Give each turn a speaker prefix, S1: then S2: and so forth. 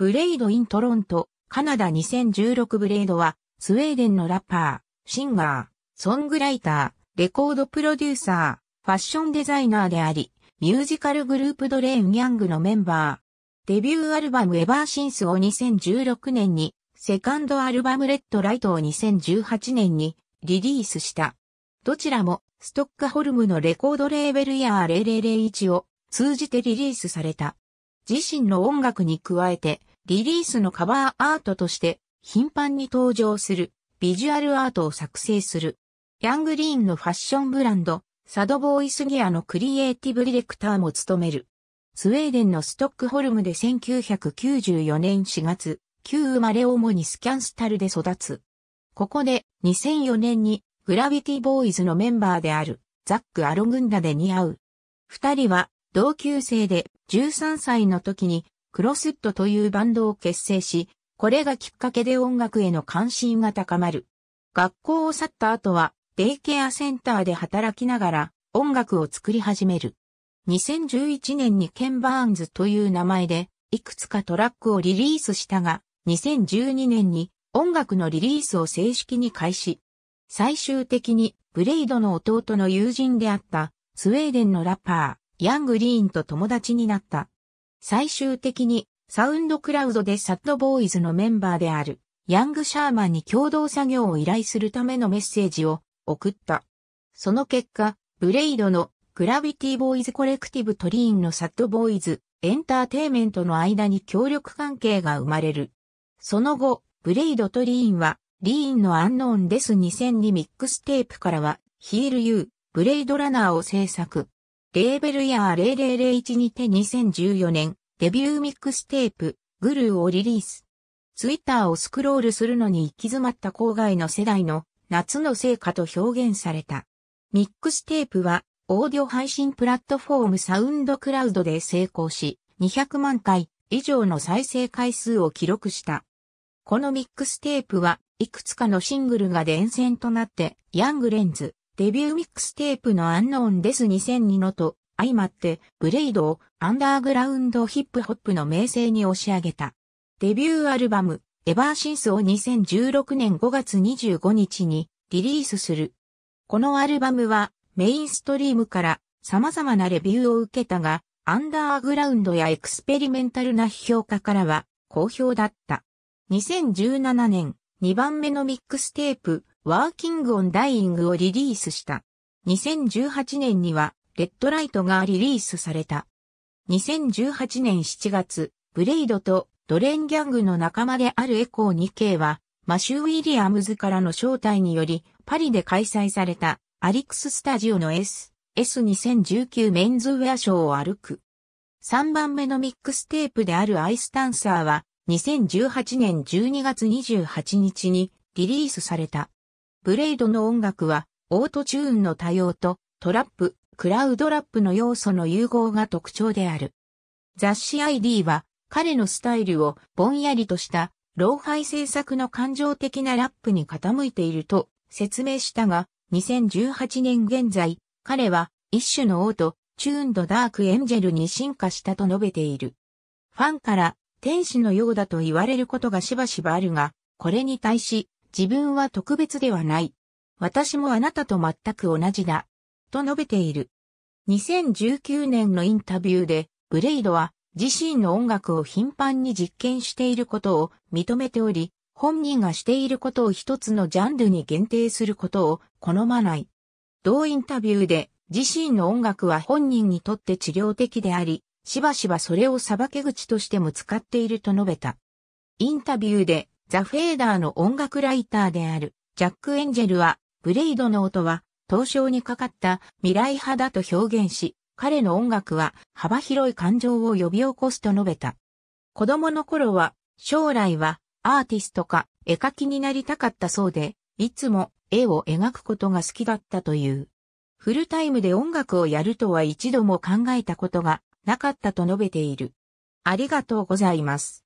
S1: ブレイド・イン・トロント、カナダ2016ブレイドは、スウェーデンのラッパー、シンガー、ソングライター、レコードプロデューサー、ファッションデザイナーであり、ミュージカルグループドレーン・ギャングのメンバー。デビューアルバムエバーシンスを2016年に、セカンドアルバムレッドライトを2018年にリリースした。どちらもストックホルムのレコードレーベルイヤー0001を通じてリリースされた。自身の音楽に加えてリリースのカバーアートとして頻繁に登場するビジュアルアートを作成する。ヤングリーンのファッションブランド、サドボーイスギアのクリエイティブディレクターも務める。スウェーデンのストックホルムで1994年4月、旧生まれ主にスキャンスタルで育つ。ここで2004年にグラビティボーイズのメンバーであるザック・アログンダで似合う。二人は同級生で13歳の時にクロスットというバンドを結成し、これがきっかけで音楽への関心が高まる。学校を去った後は、デイケアセンターで働きながら音楽を作り始める。2011年にケン・バーンズという名前で、いくつかトラックをリリースしたが、2012年に音楽のリリースを正式に開始。最終的にブレイドの弟の友人であったスウェーデンのラッパー、ヤングリーンと友達になった。最終的にサウンドクラウドでサッドボーイズのメンバーであるヤング・シャーマンに共同作業を依頼するためのメッセージを送った。その結果、ブレイドのグラビティボーイズコレクティブトリーンのサッドボーイズエンターテイメントの間に協力関係が生まれる。その後、ブレイドとリーンは、リーンのアンノーンデス2002ミックステープからは、ヒールユー、ブレイドラナーを制作。レーベルヤー0001にて2014年、デビューミックステープ、グルーをリリース。ツイッターをスクロールするのに行き詰まった郊外の世代の夏の成果と表現された。ミックステープは、オーディオ配信プラットフォームサウンドクラウドで成功し、200万回以上の再生回数を記録した。このミックステープは、いくつかのシングルが伝染となって、ヤングレンズ、デビューミックステープのアンノーンです2002のと相まってブレイドをアンダーグラウンドヒップホップの名声に押し上げた。デビューアルバムエバーシンスを2016年5月25日にリリースする。このアルバムはメインストリームから様々なレビューを受けたが、アンダーグラウンドやエクスペリメンタルな評価からは好評だった。2017年、2番目のミックステープ、ワーキングオンダイイングをリリースした。2018年には、レッドライトがリリースされた。2018年7月、ブレイドとドレンギャングの仲間であるエコー 2K は、マシュー・ウィリアムズからの招待により、パリで開催された、アリクススタジオの S、S2019 メンズウェアショーを歩く。3番目のミックステープであるアイスタンサーは、2018年12月28日にリリースされた。ブレイドの音楽は、オートチューンの多様と、トラップ、クラウドラップの要素の融合が特徴である。雑誌 ID は、彼のスタイルをぼんやりとした、老廃制作の感情的なラップに傾いていると説明したが、2018年現在、彼は一種のオート、チューンドダークエンジェルに進化したと述べている。ファンから天使のようだと言われることがしばしばあるが、これに対し、自分は特別ではない。私もあなたと全く同じだ。と述べている。2019年のインタビューで、ブレイドは自身の音楽を頻繁に実験していることを認めており、本人がしていることを一つのジャンルに限定することを好まない。同インタビューで、自身の音楽は本人にとって治療的であり、しばしばそれを裁け口としても使っていると述べた。インタビューで、ザ・フェーダーの音楽ライターである、ジャック・エンジェルは、ブレイドの音は、東証にかかった未来派だと表現し、彼の音楽は幅広い感情を呼び起こすと述べた。子供の頃は、将来はアーティストか絵描きになりたかったそうで、いつも絵を描くことが好きだったという。フルタイムで音楽をやるとは一度も考えたことがなかったと述べている。ありがとうございます。